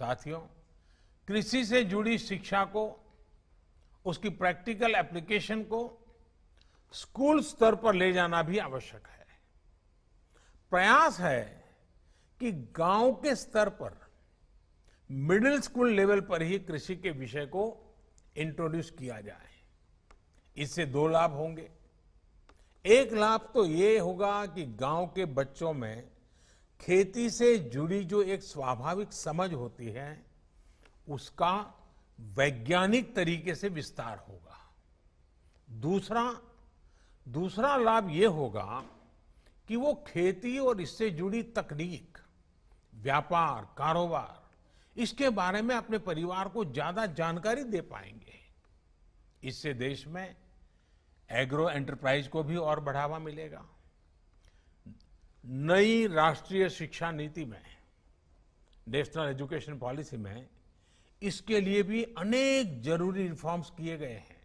साथियों कृषि से जुड़ी शिक्षा को उसकी प्रैक्टिकल एप्लीकेशन को स्कूल स्तर पर ले जाना भी आवश्यक है प्रयास है कि गांव के स्तर पर मिडिल स्कूल लेवल पर ही कृषि के विषय को इंट्रोड्यूस किया जाए इससे दो लाभ होंगे एक लाभ तो ये होगा कि गांव के बच्चों में खेती से जुड़ी जो एक स्वाभाविक समझ होती है उसका वैज्ञानिक तरीके से विस्तार होगा दूसरा दूसरा लाभ ये होगा कि वो खेती और इससे जुड़ी तकनीक व्यापार कारोबार इसके बारे में अपने परिवार को ज्यादा जानकारी दे पाएंगे इससे देश में एग्रो एंटरप्राइज को भी और बढ़ावा मिलेगा नई राष्ट्रीय शिक्षा नीति में नेशनल एजुकेशन पॉलिसी में इसके लिए भी अनेक जरूरी रिफॉर्म्स किए गए हैं